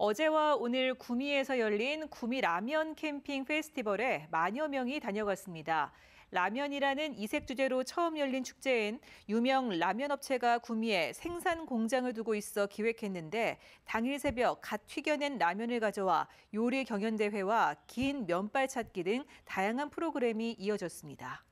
어제와 오늘 구미에서 열린 구미 라면 캠핑 페스티벌에 만여 명이 다녀갔습니다. 라면이라는 이색 주제로 처음 열린 축제엔 유명 라면 업체가 구미에 생산 공장을 두고 있어 기획했는데 당일 새벽 갓 튀겨낸 라면을 가져와 요리 경연대회와 긴 면발 찾기 등 다양한 프로그램이 이어졌습니다.